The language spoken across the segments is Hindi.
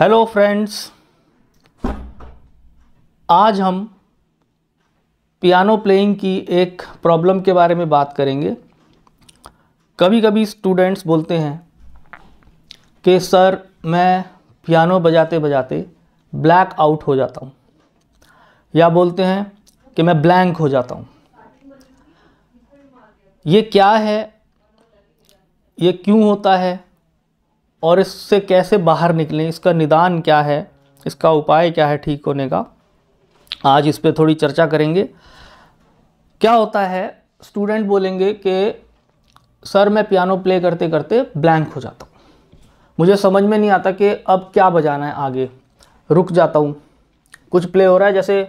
हेलो फ्रेंड्स आज हम पियानो प्लेइंग की एक प्रॉब्लम के बारे में बात करेंगे कभी कभी स्टूडेंट्स बोलते हैं कि सर मैं पियानो बजाते बजाते ब्लैक आउट हो जाता हूँ या बोलते हैं कि मैं ब्लैंक हो जाता हूँ ये क्या है ये क्यों होता है और इससे कैसे बाहर निकलें इसका निदान क्या है इसका उपाय क्या है ठीक होने का आज इस पर थोड़ी चर्चा करेंगे क्या होता है स्टूडेंट बोलेंगे कि सर मैं पियानो प्ले करते करते ब्लैंक हो जाता हूँ मुझे समझ में नहीं आता कि अब क्या बजाना है आगे रुक जाता हूँ कुछ प्ले हो रहा है जैसे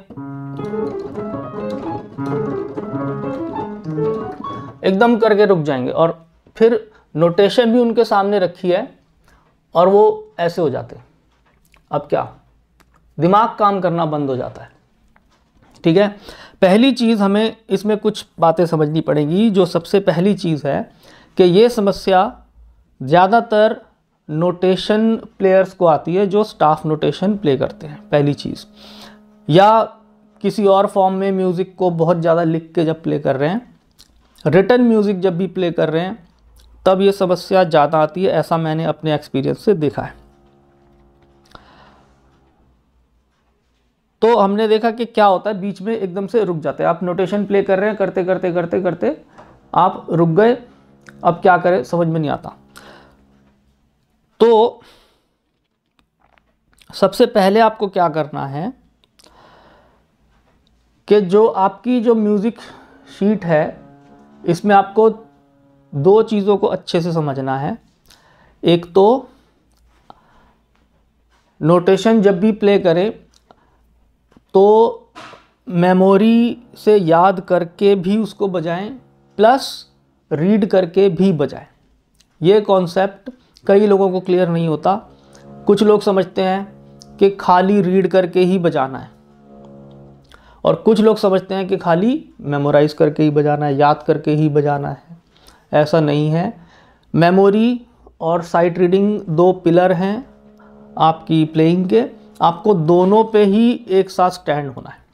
एकदम करके रुक जाएंगे और फिर नोटेशन भी उनके सामने रखी है और वो ऐसे हो जाते अब क्या दिमाग काम करना बंद हो जाता है ठीक है पहली चीज़ हमें इसमें कुछ बातें समझनी पड़ेंगी जो सबसे पहली चीज़ है कि ये समस्या ज़्यादातर नोटेशन प्लेयर्स को आती है जो स्टाफ नोटेशन प्ले करते हैं पहली चीज़ या किसी और फॉर्म में म्यूज़िक को बहुत ज़्यादा लिख के जब प्ले कर रहे हैं रिटर्न म्यूज़िक जब भी प्ले कर रहे हैं तब ये समस्या ज़्यादा आती है ऐसा मैंने अपने एक्सपीरियंस से देखा है तो हमने देखा कि क्या होता है बीच में एकदम से रुक जाते हैं आप नोटेशन प्ले कर रहे हैं करते करते करते करते आप रुक गए अब क्या करें समझ में नहीं आता तो सबसे पहले आपको क्या करना है कि जो आपकी जो म्यूज़िक शीट है इसमें आपको दो चीज़ों को अच्छे से समझना है एक तो नोटेशन जब भी प्ले करें तो मेमोरी से याद करके भी उसको बजाएं प्लस रीड करके भी बजाएं ये कॉन्सेप्ट कई लोगों को क्लियर नहीं होता कुछ लोग समझते हैं कि खाली रीड करके ही बजाना है और कुछ लोग समझते हैं कि खाली मेमोराइज़ करके ही बजाना है याद करके ही बजाना है ऐसा नहीं है मेमोरी और साइट रीडिंग दो पिलर हैं आपकी प्लेइंग के आपको दोनों पे ही एक साथ स्टैंड होना है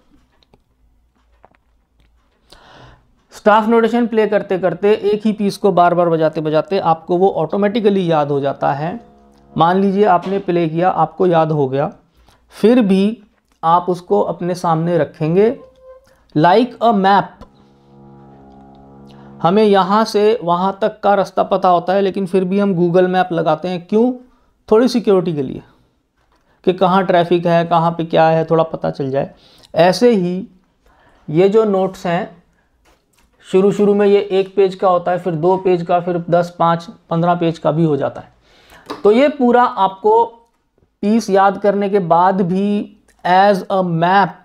स्टाफ नोटेशन प्ले करते करते एक ही पीस को बार बार बजाते बजाते आपको वो ऑटोमेटिकली याद हो जाता है मान लीजिए आपने प्ले किया आपको याद हो गया फिर भी आप उसको अपने सामने रखेंगे लाइक अ मैप हमें यहाँ से वहाँ तक का रास्ता पता होता है लेकिन फिर भी हम गूगल मैप लगाते हैं क्यों थोड़ी सिक्योरिटी के लिए कि कहाँ ट्रैफिक है कहाँ पे क्या है थोड़ा पता चल जाए ऐसे ही ये जो नोट्स हैं शुरू शुरू में ये एक पेज का होता है फिर दो पेज का फिर दस पाँच पंद्रह पेज का भी हो जाता है तो ये पूरा आपको पीस याद करने के बाद भी एज अ मैप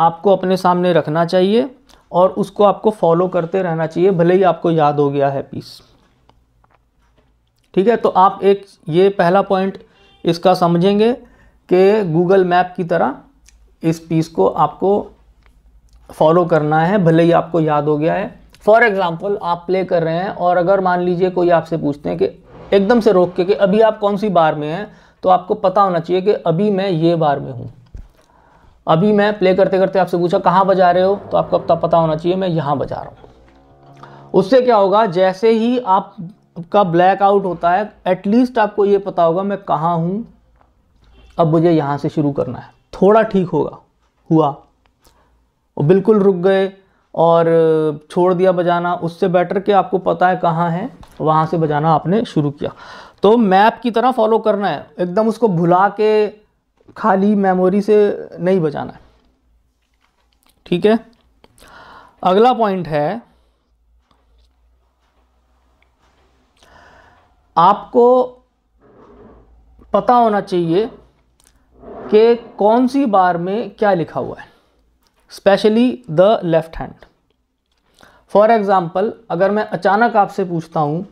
आपको अपने सामने रखना चाहिए और उसको आपको फॉलो करते रहना चाहिए भले ही आपको याद हो गया है पीस ठीक है तो आप एक ये पहला पॉइंट इसका समझेंगे कि गूगल मैप की तरह इस पीस को आपको फॉलो करना है भले ही आपको याद हो गया है फॉर एग्ज़ाम्पल आप प्ले कर रहे हैं और अगर मान लीजिए कोई आपसे पूछते हैं कि एकदम से रोक के कि अभी आप कौन सी बार में हैं तो आपको पता होना चाहिए कि अभी मैं ये बार में हूँ अभी मैं प्ले करते करते आपसे पूछा कहाँ बजा रहे हो तो आपको अब पता होना चाहिए मैं यहाँ बजा रहा हूँ उससे क्या होगा जैसे ही आपका ब्लैक आउट होता है एटलीस्ट आपको ये पता होगा मैं कहाँ हूँ अब मुझे यहाँ से शुरू करना है थोड़ा ठीक होगा हुआ वो बिल्कुल रुक गए और छोड़ दिया बजाना उससे बेटर कि आपको पता है कहाँ है वहाँ से बजाना आपने शुरू किया तो मैप की तरह फॉलो करना है एकदम उसको भुला के खाली मेमोरी से नहीं बचाना है ठीक है अगला पॉइंट है आपको पता होना चाहिए कि कौन सी बार में क्या लिखा हुआ है specially the left hand for example अगर मैं अचानक आपसे पूछता हूँ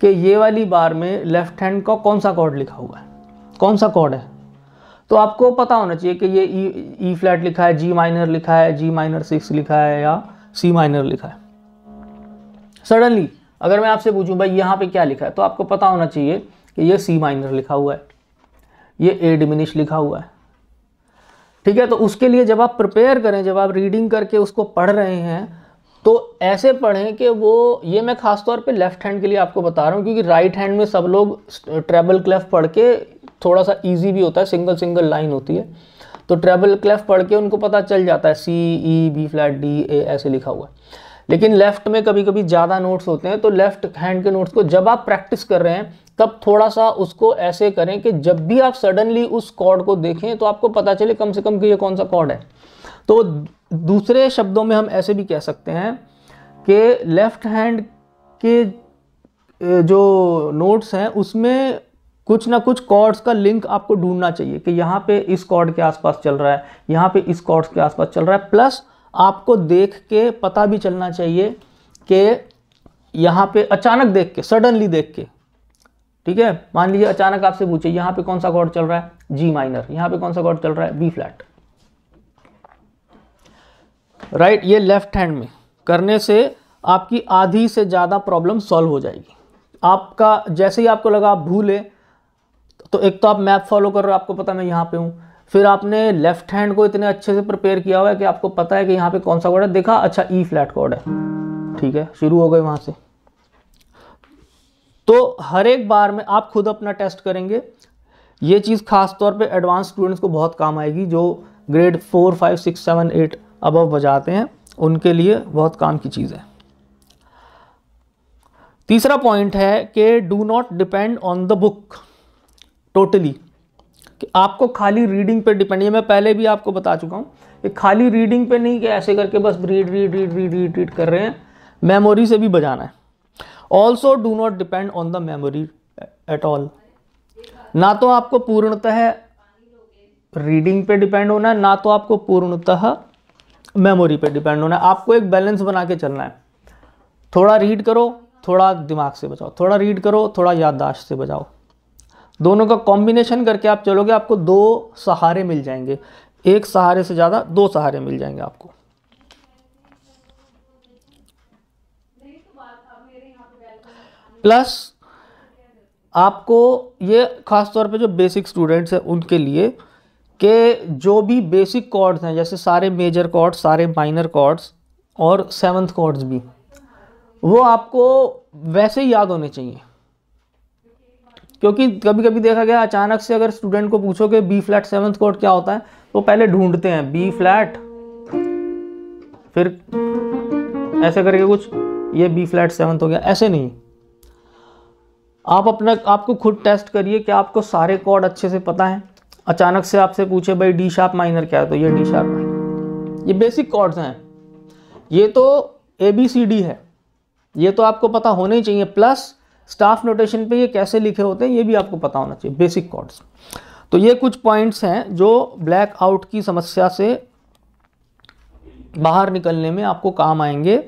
कि ये वाली बार में लेफ़्ट हैंड का कौन सा कॉर्ड लिखा हुआ है कौन सा कॉर्ड है तो आपको पता होना चाहिए कि ये ई e, फ्लैट e लिखा है जी माइनर लिखा है जी माइनर सिक्स लिखा है या सी माइनर लिखा है सडनली अगर मैं आपसे पूछूं भाई यहाँ पे क्या लिखा है तो आपको पता होना चाहिए कि ये सी माइनर लिखा हुआ है ये ए डिमिनिश लिखा हुआ है ठीक है तो उसके लिए जब आप प्रिपेयर करें जब आप रीडिंग करके उसको पढ़ रहे हैं तो ऐसे पढ़ें कि वो ये मैं खासतौर पे लेफ़्ट हैंड के लिए आपको बता रहा हूँ क्योंकि राइट हैंड में सब लोग ट्रेबल क्लेफ पढ़ के थोड़ा सा ईजी भी होता है सिंगल सिंगल लाइन होती है तो ट्रेबल क्लेफ पढ़ के उनको पता चल जाता है C E B flat D A ऐसे लिखा हुआ है लेकिन लेफ्ट में कभी कभी ज़्यादा नोट्स होते हैं तो लेफ्ट हैंड के नोट्स को जब आप प्रैक्टिस कर रहे हैं तब थोड़ा सा उसको ऐसे करें कि जब भी आप सडनली उस कॉर्ड को देखें तो आपको पता चले कम से कम कि ये कौन सा कॉर्ड है तो दूसरे शब्दों में हम ऐसे भी कह सकते हैं कि लेफ्ट हैंड के जो नोट्स हैं उसमें कुछ ना कुछ कॉर्ड्स का लिंक आपको ढूंढना चाहिए कि यहाँ पे इस कॉर्ड के आसपास चल रहा है यहाँ पे इस कॉर्ड्स के आसपास चल रहा है प्लस आपको देख के पता भी चलना चाहिए कि यहाँ पे अचानक देख के सडनली देख के ठीक है मान लीजिए अचानक आपसे पूछे यहाँ पे कौन सा कॉर्ड चल रहा है जी माइनर यहाँ पे कौन सा कॉर्ड चल रहा है बी फ्लैट राइट ये लेफ्ट हैंड में करने से आपकी आधी से ज़्यादा प्रॉब्लम सॉल्व हो जाएगी आपका जैसे ही आपको लगा आप भूले तो एक तो आप मैप फॉलो कर रहे हो आपको पता मैं यहाँ पे हूँ फिर आपने लेफ्ट हैंड को इतने अच्छे से प्रिपेयर किया हुआ है कि आपको पता है कि यहाँ पे कौन सा कॉर्ड है देखा अच्छा ई फ्लैट कॉर्ड है ठीक है शुरू हो गए वहाँ से तो हर एक बार में आप खुद अपना टेस्ट करेंगे ये चीज़ खास तौर पे एडवांस स्टूडेंट्स को बहुत काम आएगी जो grade four five six seven eight अब बजाते हैं उनके लिए बहुत काम की चीज़ है तीसरा पॉइंट है कि do not depend on the book totally कि आपको खाली रीडिंग पे डिपेंड ये मैं पहले भी आपको बता चुका हूँ कि खाली रीडिंग पे नहीं कि ऐसे करके बस read read read read read read कर रहे हैं मेमोरी से भी बजाना है also do not depend on the memory at all ना तो आपको पूर्णतः रीडिंग पे डिपेंड होना है ना तो आपको पूर्णतः मेमोरी पे डिपेंड होना है आपको एक बैलेंस बना के चलना है थोड़ा रीड करो थोड़ा दिमाग से बचाओ थोड़ा रीड करो थोड़ा याददाश्त से बचाओ दोनों का कॉम्बिनेशन करके आप चलोगे आपको दो सहारे मिल जाएंगे एक सहारे से ज़्यादा दो सहारे मिल जाएंगे आपको प्लस आपको ये खास तौर पे जो बेसिक स्टूडेंट्स हैं उनके लिए के जो भी बेसिक कॉर्ड्स हैं जैसे सारे मेजर कॉर्ड्स सारे माइनर कॉर्ड्स और सेवन्थ कॉर्ड्स भी वो आपको वैसे ही याद होने चाहिए क्योंकि कभी कभी देखा गया अचानक से अगर स्टूडेंट को पूछो कि बी फ्लैट सेवंथ कोड क्या होता है तो पहले ढूंढते हैं बी फ्लैट फिर ऐसे करके कुछ ये बी फ्लैट सेवंथ हो गया ऐसे नहीं आप अपना आपको खुद टेस्ट करिए कि आपको सारे कॉर्ड अच्छे से पता है अचानक से आपसे पूछे भाई डी शार्प माइनर क्या है तो ये डी शार्प माइनर ये बेसिक कॉर्ड्स हैं ये तो ए बी सी डी है ये तो आपको पता होना ही चाहिए प्लस स्टाफ नोटेशन पे ये कैसे लिखे होते हैं ये भी आपको पता होना चाहिए बेसिक कॉर्ड्स तो ये कुछ पॉइंट्स हैं जो ब्लैक आउट की समस्या से बाहर निकलने में आपको काम आएंगे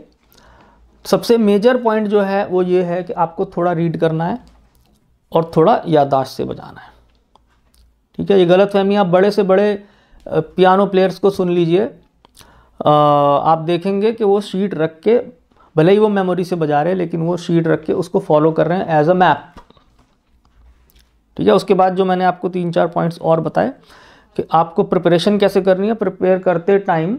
सबसे मेजर पॉइंट जो है वो ये है कि आपको थोड़ा रीड करना है और थोड़ा याददाश्त से बजाना है ठीक है ये गलत फहमी आप बड़े से बड़े पियानो प्लेयर्स को सुन लीजिए आप देखेंगे कि वो शीट रख के भले ही वो मेमोरी से बजा रहे हैं लेकिन वो शीट रख के उसको फॉलो कर रहे हैं एज अ मैप ठीक है उसके बाद जो मैंने आपको तीन चार पॉइंट्स और बताए कि आपको प्रिपरेशन कैसे करनी है प्रिपेयर करते टाइम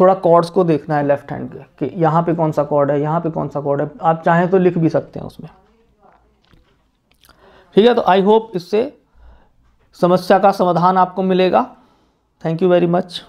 थोड़ा कॉर्ड्स को देखना है लेफ्ट हैंड के कि यहाँ पे कौन सा कॉर्ड है यहाँ पे कौन सा कॉर्ड है आप चाहें तो लिख भी सकते हैं उसमें ठीक है तो आई होप इससे समस्या का समाधान आपको मिलेगा थैंक यू वेरी मच